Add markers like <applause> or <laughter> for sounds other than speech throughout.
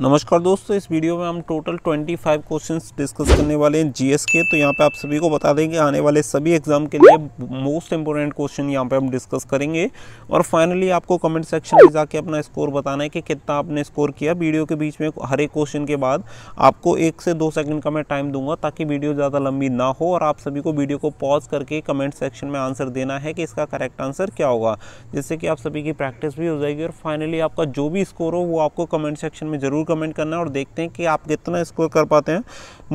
नमस्कार दोस्तों इस वीडियो में हम टोटल 25 क्वेश्चंस डिस्कस करने वाले हैं जीएस के तो यहाँ पे आप सभी को बता दें कि आने वाले सभी एग्जाम के लिए मोस्ट इम्पोर्टेंट क्वेश्चन यहाँ पे हम डिस्कस करेंगे और फाइनली आपको कमेंट सेक्शन में जाके अपना स्कोर बताना है कि कितना आपने स्कोर किया वीडियो के बीच में हर एक क्वेश्चन के बाद आपको एक से दो सेकेंड का मैं टाइम दूंगा ताकि वीडियो ज़्यादा लंबी ना हो और आप सभी को वीडियो को पॉज करके कमेंट सेक्शन में आंसर देना है कि इसका करेक्ट आंसर क्या होगा जिससे कि आप सभी की प्रैक्टिस भी हो जाएगी और फाइनली आपका जो भी स्कोर हो वो आपको कमेंट सेक्शन में ज़रूर कमेंट करना है और देखते हैं कि आप कितना स्कोर कर पाते हैं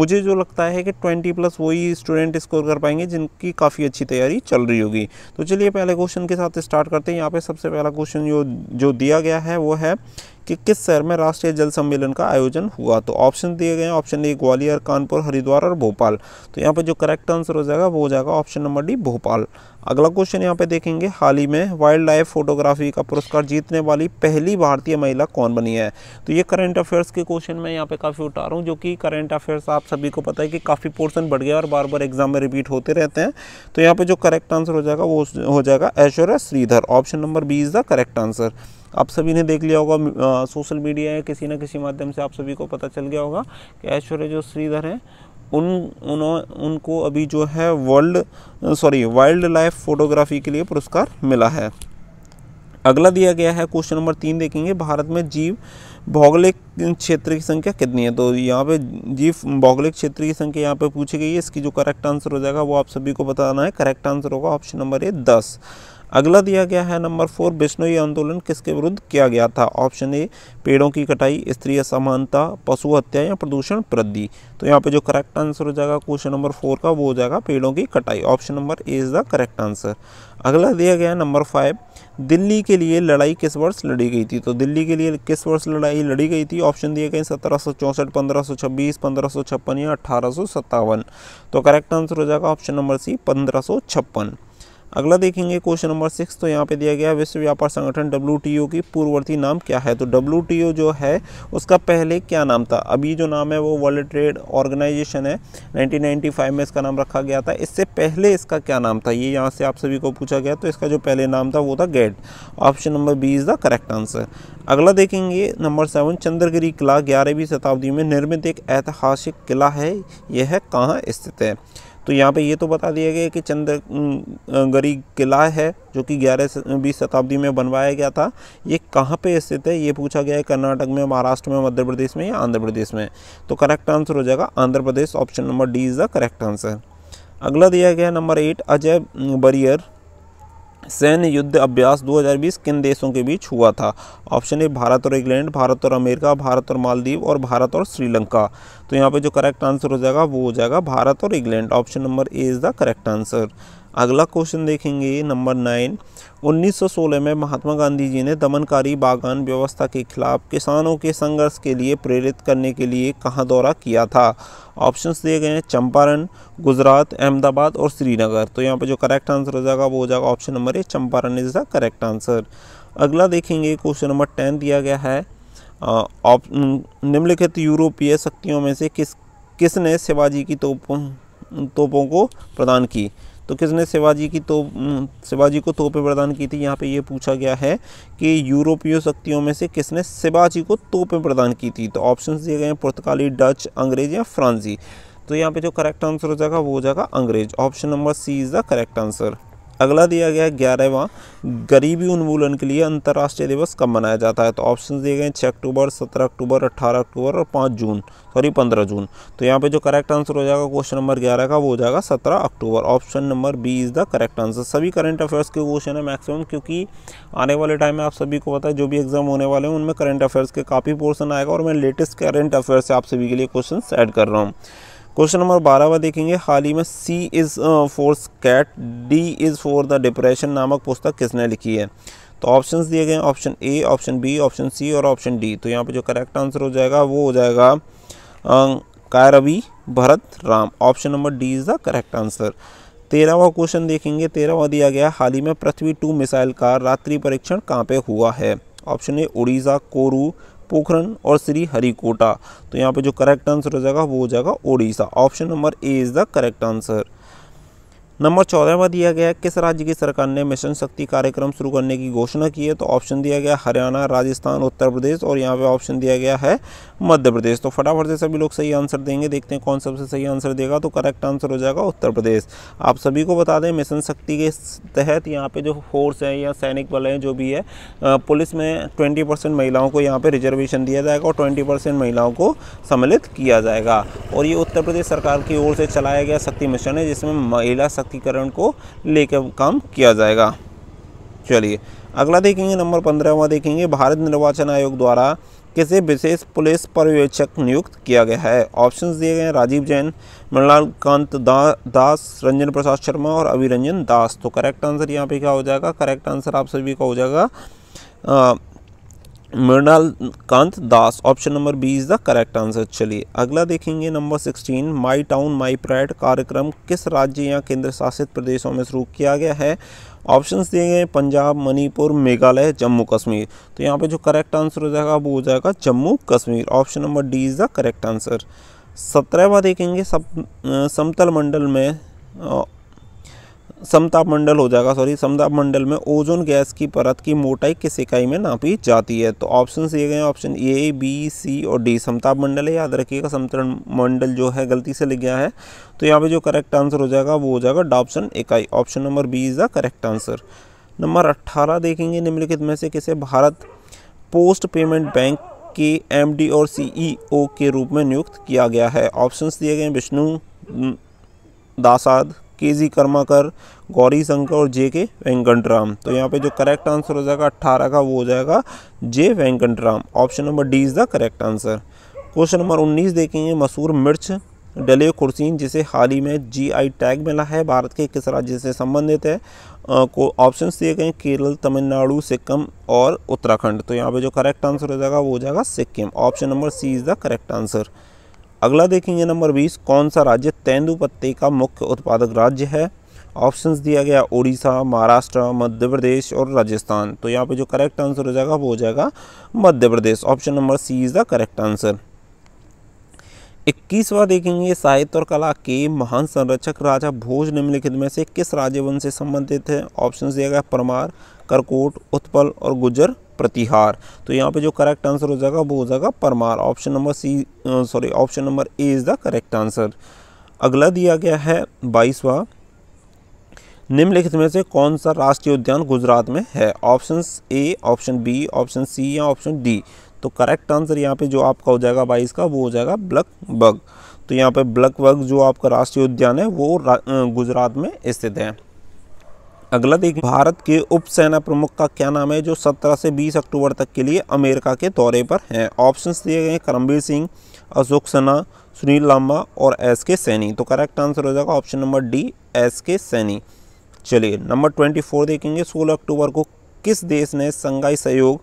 मुझे जो लगता है कि ट्वेंटी प्लस वही स्टूडेंट स्कोर कर पाएंगे जिनकी काफ़ी अच्छी तैयारी चल रही होगी तो चलिए पहले क्वेश्चन के साथ स्टार्ट करते हैं यहाँ पर सबसे पहला क्वेश्चन जो जो दिया गया है वो है कि किस शहर में राष्ट्रीय जल सम्मेलन का आयोजन हुआ तो ऑप्शन दिए गए हैं ऑप्शन ए ग्वालियर कानपुर हरिद्वार और भोपाल तो यहाँ पर जो करेक्ट आंसर हो जाएगा वो हो जाएगा ऑप्शन नंबर डी भोपाल अगला क्वेश्चन यहाँ पे देखेंगे हाल ही में वाइल्ड लाइफ फोटोग्राफी का पुरस्कार जीतने वाली पहली भारतीय महिला कौन बनी है तो ये करंट अफेयर्स के क्वेश्चन मैं यहाँ पे काफ़ी उठा रहा हूँ जो कि करंट अफेयर्स आप सभी को पता है कि काफ़ी पोर्सन बढ़ गया और बार बार एग्जाम में रिपीट होते रहते हैं तो यहाँ पर जो करेक्ट आंसर हो जाएगा वो हो जाएगा Aishwarya Sridhar option number B is the correct answer आप सभी ने देख लिया होगा सोशल मीडिया या किसी ना किसी माध्यम से आप सभी को पता चल गया होगा कि ऐश्वर्य जो श्रीधर हैं उन उन्होंने उनको अभी जो है world sorry wildlife photography के लिए पुरस्कार मिला है अगला दिया गया है क्वेश्चन नंबर तीन देखेंगे भारत में जीव भौगोलिक क्षेत्र की संख्या कितनी है तो यहाँ पे जीव भौगोलिक क्षेत्र की संख्या यहाँ पे पूछी गई है इसकी जो करेक्ट आंसर हो जाएगा वो आप सभी को बताना है करेक्ट आंसर होगा ऑप्शन नंबर ए दस अगला दिया गया है नंबर फोर बिश्नोई आंदोलन किसके विरुद्ध किया गया था ऑप्शन ए पेड़ों की कटाई स्त्री असमानता पशु हत्या या प्रदूषण वृद्धि तो यहाँ पे जो करेक्ट आंसर हो जाएगा क्वेश्चन नंबर फोर का वो हो जाएगा पेड़ों की कटाई option number A is the correct answer अगला दिया गया नंबर फाइव दिल्ली के लिए लड़ाई किस वर्ष लड़ी गई थी तो दिल्ली के लिए किस वर्ष लड़ाई लड़ी गई थी ऑप्शन दिए गए सत्रह सौ चौंसठ पंद्रह सौ छब्बीस पंद्रह सौ छप्पन या अठारह सौ सत्तावन तो करेक्ट आंसर हो जाएगा ऑप्शन नंबर सी पंद्रह सौ छप्पन अगला देखेंगे क्वेश्चन नंबर सिक्स तो यहाँ पे दिया गया विश्व व्यापार संगठन डब्ल्यू की पूर्ववर्ती नाम क्या है तो डब्ल्यू जो है उसका पहले क्या नाम था अभी जो नाम है वो वर्ल्ड ट्रेड ऑर्गेनाइजेशन है 1995 में इसका नाम रखा गया था इससे पहले इसका क्या नाम था ये यहाँ से आप सभी को पूछा गया तो इसका जो पहले नाम था वो था gate option number B is the correct answer अगला देखेंगे नंबर सेवन चंद्रगिरी किला ग्यारहवीं शताब्दी में निर्मित एक ऐतिहासिक किला है यह कहाँ स्थित है तो यहाँ पे ये तो बता दिया गया कि चंद्रगरी किला है जो कि ग्यारह बीस शताब्दी में बनवाया गया था ये कहाँ पे स्थित है ये पूछा गया है कर्नाटक में महाराष्ट्र में मध्य प्रदेश में या आंध्र प्रदेश में तो करेक्ट आंसर हो जाएगा Andhra Pradesh option number D is the correct answer अगला दिया गया नंबर एट अजय बरियर सैन्य युद्ध अभ्यास 2020 किन देशों के बीच हुआ था ऑप्शन ए भारत और इंग्लैंड भारत और अमेरिका भारत और मालदीव और भारत और श्रीलंका तो यहाँ पे जो करेक्ट आंसर हो जाएगा वो हो जाएगा भारत और England option number A is the correct answer अगला क्वेश्चन देखेंगे नंबर नाइन 1916 में महात्मा गांधी जी ने दमनकारी बागान व्यवस्था के खिलाफ किसानों के संघर्ष के लिए प्रेरित करने के लिए कहाँ दौरा किया था ऑप्शंस दिए गए हैं चंपारण गुजरात अहमदाबाद और श्रीनगर तो यहाँ पर जो करेक्ट आंसर हो जाएगा वो हो जाएगा option number A Champaran is the correct answer अगला देखेंगे क्वेश्चन नंबर टेन दिया गया है निम्नलिखित यूरोपीय शक्तियों में से किस किसने शिवाजी की तोपों तोपों को प्रदान की तो किसने शिवाजी की तो शिवाजी को तोपें प्रदान की थी यहाँ पे ये पूछा गया है कि यूरोपीय शक्तियों में से किसने शिवाजी को तोपें प्रदान की थी तो ऑप्शन दिए गए हैं पुर्तगाली डच अंग्रेज या फ्रांसी तो यहाँ पे जो करेक्ट आंसर हो जाएगा वो हो जाएगा अंग्रेज option number C is the correct answer अगला दिया गया है ग्यारहवा गरीबी उन्मूलन के लिए अंतर्राष्ट्रीय दिवस कब मनाया जाता है तो ऑप्शन दिए गए छः अक्टूबर सत्रह अक्टूबर अट्ठारह अक्टूबर और पाँच जून सॉरी पंद्रह जून तो यहाँ पे जो करेक्ट आंसर हो जाएगा क्वेश्चन नंबर ग्यारह का वो हो जाएगा सत्रह October option number B is the correct answer सभी करंट अफेयर्स के क्वेश्चन है मैक्सिमम क्योंकि आने वाले टाइम में आप सभी को पता है जो भी एग्जाम होने वाले हैं उनमें करंट अफेयर्स के काफ़ी पोर्सन आएगा और मैं लेटेस्ट करंट अफेयर्स से आप सभी के लिए क्वेश्चन ऐड कर रहा हूँ क्वेश्चन नंबर बारहवा देखेंगे हाल ही में C is for scat D is for the depression नामक पुस्तक किसने लिखी है तो ऑप्शंस दिए गए option A option B option C और ऑप्शन डी तो यहाँ पे जो करेक्ट आंसर हो जाएगा वो हो जाएगा अं, कायरवि Bharat Ram option number D is the correct answer तेरहवा क्वेश्चन देखेंगे तेरहवा दिया गया हाल ही में पृथ्वी टू मिसाइल का रात्रि परीक्षण कहाँ पे हुआ है option A Orissa Kourou Pokhran और श्री हरिकोटा तो यहाँ पे जो करेक्ट आंसर हो जाएगा वो हो जाएगा Odisha option number A is the correct answer number चौदह में दिया गया किस राज्य की सरकार ने मिशन शक्ति कार्यक्रम शुरू करने की घोषणा की है तो ऑप्शन दिया गया हरियाणा राजस्थान उत्तर प्रदेश और यहाँ पे ऑप्शन दिया गया है मध्य प्रदेश तो फटाफट से सभी लोग सही आंसर देंगे देखते हैं कौन सबसे सही आंसर देगा तो करेक्ट आंसर हो जाएगा उत्तर प्रदेश आप सभी को बता दें मिशन शक्ति के तहत यहाँ पर जो फोर्स है या सैनिक बल हैं जो भी है पुलिस में ट्वेंटी परसेंट महिलाओं को यहाँ पर रिजर्वेशन दिया जाएगा और ट्वेंटी परसेंट महिलाओं को सम्मिलित किया जाएगा और ये उत्तर प्रदेश सरकार की ओर से चलाया गया शक्ति मिशन है जिसमें महिला शक्ति सशक्तिकरण को लेकर काम किया जाएगा चलिए अगला देखेंगे नंबर पंद्रहवा देखेंगे भारत निर्वाचन आयोग द्वारा किसे विशेष पुलिस पर्यवेक्षक नियुक्त किया गया है ऑप्शंस दिए गए हैं राजीव जैन मृणाल कांत दा, दास रंजन प्रसाद शर्मा और अभिरंजन दास तो करेक्ट आंसर यहाँ पे क्या हो जाएगा करेक्ट आंसर आप सभी का हो जाएगा Mrinal Kant Das option number B is the correct answer चलिए अगला देखेंगे number sixteen my town my pride कार्यक्रम किस राज्य या केंद्र शासित प्रदेशों में शुरू किया गया है ऑप्शंस दिए गए पंजाब मणिपुर मेघालय जम्मू कश्मीर तो यहाँ पे जो करेक्ट आंसर हो जाएगा वो हो जाएगा Jammu Kashmir option number D is the correct answer सत्रहवा देखेंगे सब समतल मंडल में समताप मंडल हो जाएगा सॉरी समताप मंडल में ओजोन गैस की परत की मोटाई किस इकाई में नापी जाती है तो ऑप्शन दिए गए ऑप्शन ए बी सी और डी समताप मंडल है याद रखिएगा समतरण मंडल जो है गलती से लिख गया है तो यहाँ पे जो करेक्ट आंसर हो जाएगा वो हो जाएगा डॉप्शन इकाई option number B is the correct answer number अट्ठारह देखेंगे निम्नलिखित में से किसे भारत पोस्ट पेमेंट बैंक के एम और सी e के रूप में नियुक्त किया गया है ऑप्शन दिए गए विष्णु दासाद के जी कर्माकर गौरी शंकर और जे के वेंकटराम तो यहाँ पे जो करेक्ट आंसर हो जाएगा अट्ठारह का वो हो जाएगा J Venkatram option number D is the correct answer question number उन्नीस देखेंगे मसूर मिर्च डले खुर्सीन जिसे हाल ही में जीआई टैग मिला है भारत के किस राज्य से संबंधित है को ऑप्शन दिए गए केरल तमिलनाडु सिक्किम और उत्तराखंड तो यहाँ पे जो करेक्ट आंसर हो जाएगा वो हो जाएगा Sikkim option number C is the correct answer अगला देखेंगे नंबर बीस कौन सा राज्य तेंदु पत्ते का मुख्य उत्पादक राज्य है ऑप्शंस दिया गया उड़ीसा महाराष्ट्र मध्य प्रदेश और राजस्थान तो यहाँ पे जो करेक्ट आंसर हो जाएगा वो हो जाएगा Madhya Pradesh option number C is the correct answer इक्कीसवा देखेंगे साहित्य और कला के महान संरक्षक राजा भोज निम्नलिखित में से किस राज्यवंश से संबंधित है ऑप्शन दिया गया परमार करकोट उत्पल और गुजर प्रतिहार तो यहाँ पे जो करेक्ट आंसर हो जाएगा वो हो जाएगा Parmar option number C sorry option number A is the correct answer अगला दिया गया है बाईसवा निम्नलिखित में से कौन सा राष्ट्रीय उद्यान गुजरात में है option A option B option C या ऑप्शन डी तो करेक्ट आंसर यहाँ पे जो आपका हो जाएगा बाईस का वो हो जाएगा ब्लक बग तो यहाँ पे ब्लक बग जो आपका राष्ट्रीय उद्यान है वो गुजरात में स्थित है अगला देख भारत के उप सेना प्रमुख का क्या नाम है जो 17 से 20 अक्टूबर तक के लिए अमेरिका के दौरे पर हैं ऑप्शंस दिए गए करमबीर सिंह अशोक सना सुनील लांबा और एस के सैनी तो करेक्ट आंसर हो जाएगा ऑप्शन नंबर डी एस के सैनी चलिए नंबर ट्वेंटी फोर देखेंगे सोलह अक्टूबर को किस देश ने संघाई सहयोग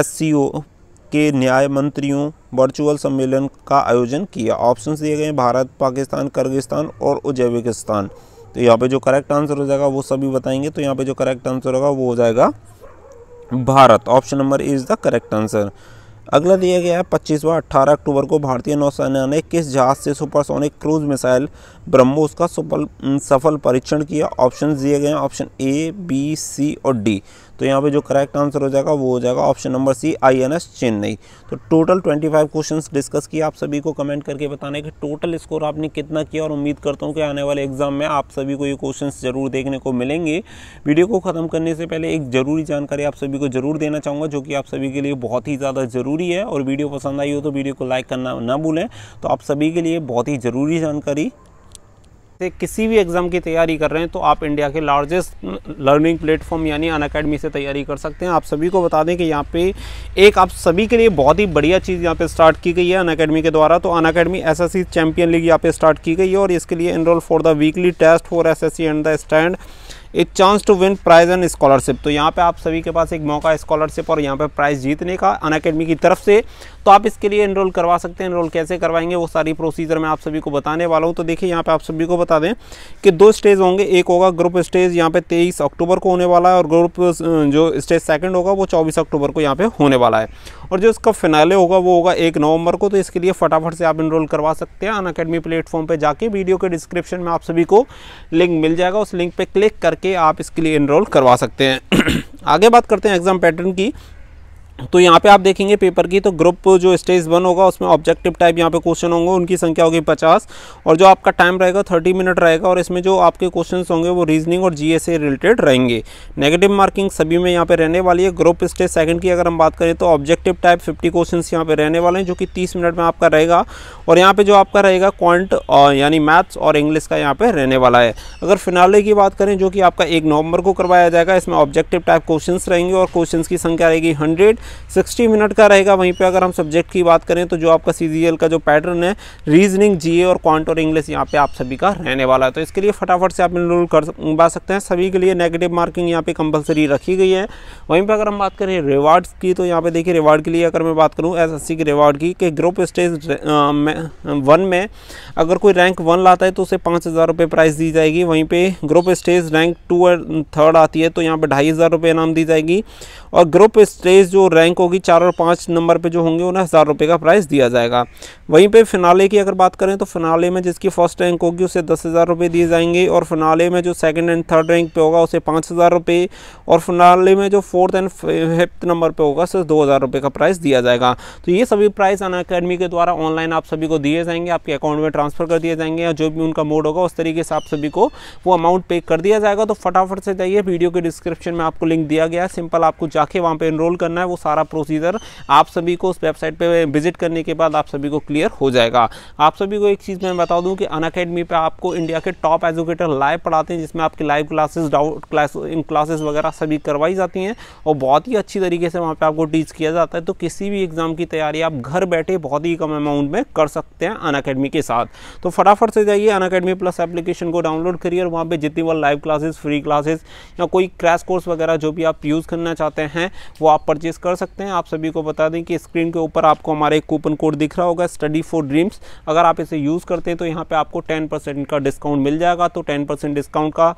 एस के न्याय मंत्रियों वर्चुअल सम्मेलन का आयोजन किया ऑप्शन दिए गए भारत पाकिस्तान कर्गिस्तान और उज्बेकिस्तान तो यहाँ पे जो करेक्ट आंसर हो जाएगा वो सभी बताएंगे तो यहाँ पे जो करेक्ट आंसर होगा वो हो जाएगा Bharat option number is the correct answer अगला दिया गया है पच्चीसवा अट्ठारह अक्टूबर को भारतीय नौसेना ने किस जहाज से सुपरसोनिक क्रूज मिसाइल ब्रह्मोस का सफल परीक्षण किया ऑप्शन दिए गए ऑप्शन ए बी सी और डी तो यहाँ पे जो करेक्ट आंसर हो जाएगा वो हो जाएगा option number C I N S Chennai तो टोटल 25 क्वेश्चन डिस्कस किया आप सभी को कमेंट करके बताने कि टोटल स्कोर आपने कितना किया और उम्मीद करता हूँ कि आने वाले एग्जाम में आप सभी को ये क्वेश्चन जरूर देखने को मिलेंगे वीडियो को ख़त्म करने से पहले एक ज़रूरी जानकारी आप सभी को ज़रूर देना चाहूँगा जो कि आप सभी के लिए बहुत ही ज़्यादा ज़रूरी है और वीडियो पसंद आई हो तो वीडियो को लाइक करना ना भूलें तो आप सभी के लिए बहुत ही ज़रूरी जानकारी से किसी भी एग्ज़ाम की तैयारी कर रहे हैं तो आप इंडिया के लार्जेस्ट लर्निंग प्लेटफॉर्म यानी अन अकेडमी से तैयारी कर सकते हैं आप सभी को बता दें कि यहाँ पे एक आप सभी के लिए बहुत ही बढ़िया चीज़ यहाँ पे स्टार्ट की गई है अन अकेडमी के द्वारा तो Unacademy S S C champion league यहाँ पे स्टार्ट की गई है और इसके लिए enrol for the weekly test for S S C and the stand a chance to win prize and scholarship तो यहाँ पे आप सभी के पास एक मौका है स्कॉलरशिप और यहाँ पे प्राइज जीतने का अन अकेडमी की तरफ से तो आप इसके लिए इनरोल करवा सकते हैं इनरोल कैसे करवाएंगे वो सारी प्रोसीजर मैं आप सभी को बताने वाला हूँ तो देखिए यहाँ पे आप सभी को बता दें कि दो स्टेज होंगे एक होगा ग्रुप स्टेज यहाँ पे 23 अक्टूबर को होने वाला है और ग्रुप जो स्टेज सेकंड होगा वो 24 अक्टूबर को यहाँ पे होने वाला है और जो इसका फिनाले होगा वो होगा एक नवंबर को तो इसके लिए फटाफट से आप इनरोल करवा सकते हैं अन अकेडमी प्लेटफॉर्म पर जाके वीडियो के डिस्क्रिप्शन में आप सभी को लिंक मिल जाएगा उस लिंक पर क्लिक करके आप इसके लिए इनरोल करवा सकते हैं <clears throat> आगे बात करते हैं एग्ज़ाम पैटर्न की तो यहाँ पे आप देखेंगे पेपर की तो ग्रुप जो स्टेज वन होगा उसमें ऑब्जेक्टिव टाइप यहाँ पे क्वेश्चन होंगे उनकी संख्या होगी पचास और जो आपका टाइम रहेगा थर्टी मिनट रहेगा और इसमें जो आपके क्वेश्चन होंगे वो रीजनिंग और जी से रिलेटेड रहेंगे नेगेटिव मार्किंग सभी में यहाँ पे रहने वाली है ग्रुप स्टेज सेकंड की अगर हम बात करें तो ऑब्जेक्टिव टाइप फिफ्टी क्वेश्चन यहाँ पे रहने वाले हैं जो कि तीस मिनट में आपका रहेगा और यहाँ पर जो आपका रहेगा क्वांट यानी मैथ्स और इंग्लिश का यहाँ पर रहने वाला है अगर फिनाले की बात करें जो कि आपका एक नवंबर को करवाया जाएगा इसमें ऑब्जेक्टिव टाइप क्वेश्चन रहेंगे और क्वेश्चन की संख्या रहेगी हंड्रेड सिक्सटी मिनट का रहेगा वहीं पर अगर हम सब्जेक्ट की बात करें तो जो आपका सी का जो पैटर्न है रीजनिंग जी और क्वांट और इंग्लिश यहाँ पे आप सभी का रहने वाला है तो इसके लिए फटाफट से आप इनरोल बा सकते हैं सभी के लिए नेगेटिव मार्किंग यहाँ पे कंपलसरी रखी गई है वहीं पर अगर हम बात करें रिवार्ड्स की तो यहाँ पे देखिए रिवार्ड के लिए अगर मैं बात करूँ एस के रिवार्ड की कि ग्रुप स्टेज वन में अगर कोई रैंक वन लाता है तो उसे पाँच हज़ार रुपये प्राइज़ दी जाएगी वहीं पर ग्रुप स्टेज रैंक टू और थर्ड आती है तो यहाँ पर ढाई हज़ार रुपये इनाम दी जाएगी और ग्रुप स्टेज जो रैंक होगी चार और पाँच नंबर पे जो होंगे उन्हें हज़ार रुपये का प्राइस दिया जाएगा वहीं पे फिनाले की अगर बात करें तो फिनाले में जिसकी फर्स्ट रैंक होगी उसे दस हज़ार रुपये दिए जाएंगे और फिनाले में जो सेकंड एंड थर्ड रैंक पे होगा उसे पाँच हज़ार रुपये और फिनाले में जो फोर्थ एंड फिफ्थ नंबर पर होगा उसे दो हज़ार रुपये का प्राइस दिया जाएगा तो ये सभी प्राइस अन अकेडमी के द्वारा ऑनलाइन आप सभी को दिए जाएंगे आपके अकाउंट में ट्रांसफ़र कर दिए जाएंगे या जो भी उनका मोड होगा उस तरीके से आप सभी को वो अमाउंट पे कर दिया जाएगा तो फटाफट से जाइए वीडियो के डिस्क्रिप्शन में आपको लिंक दिया गया है सिंपल आपको जाके वहाँ पर इनरोल करना है वो सारा प्रोसीजर आप सभी को उस वेबसाइट पर विजिट करने के बाद आप सभी को क्लियर हो जाएगा आप सभी को एक चीज़ मैं बता दूँ कि अन अकेडमी पर आपको इंडिया के टॉप एजुकेटर लाइव पढ़ाते हैं जिसमें आपकी live classes doubt class in classes वगैरह सभी करवाई जाती हैं और बहुत ही अच्छी तरीके से वहाँ पर आपको टीच किया जाता है तो किसी भी एग्ज़ाम की तैयारी आप घर बैठे बहुत ही कम अमाउंट में कर सकते हैं अन अकेडमी के साथ तो फटाफट से जाइए अन अकेडमी प्लस एप्लीकेशन को डाउनलोड करिए और वहाँ पर जितनी वह लाइव क्लासेस फ्री क्लासेस या कोई क्रैश कोर्स वगैरह जो भी आप यूज़ करना चाहते हैं वो आप परचेज़ कर सकते हैं आप सभी को बता दें कि स्क्रीन के ऊपर आपको हमारे एक कूपन कोड दिख रहा होगा स्टडी फॉर ड्रीम्स अगर आप इसे यूज़ करते हैं तो यहाँ पे आपको 10% का डिस्काउंट मिल जाएगा तो 10% डिस्काउंट का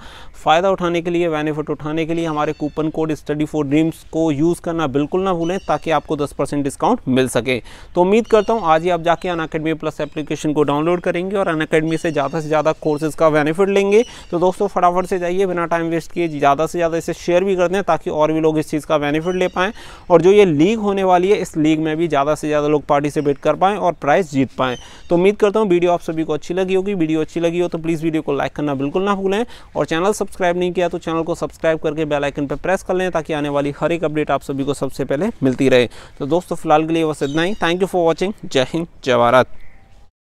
फ़ायदा उठाने के लिए बेनिफिट उठाने के लिए हमारे coupon code study for dreams को यूज़ करना बिल्कुल ना भूलें ताकि आपको दस डिस्काउंट मिल सके तो उम्मीद करता हूँ आज ही आप जाके अन अकेडमी प्लस एप्लीकेशन को डाउनलोड करेंगे और अन अकेडमी से ज़्यादा से ज़्यादा कोर्सेज़ का बेनिफिट लेंगे तो दोस्तों फटाफट से जाइए बिना टाइम वेस्ट किए ज़्यादा से ज़्यादा इसे शेयर भी कर दें ताकि और भी लोग इस चीज़ का बेनिफिट ले पाएँ और और जो ये लीग होने वाली है इस लीग में भी ज़्यादा से ज़्यादा लोग पार्टिसिपेट कर पाएँ और प्राइज़ जीत पाएँ तो उम्मीद करता हूँ वीडियो आप सभी को अच्छी लगी होगी वीडियो अच्छी लगी हो तो प्लीज़ वीडियो को लाइक करना बिल्कुल ना भूलें और चैनल सब्सक्राइब नहीं किया तो चैनल को सब्सक्राइब करके बेलाइकन पर प्रेस कर लें ताकि आने वाली हर एक अपडेट आप सभी को सबसे पहले मिलती रहे तो दोस्तों फिलहाल के लिए बस इतना ही थैंक यू फॉर वॉचिंग जय हिंद जय भारत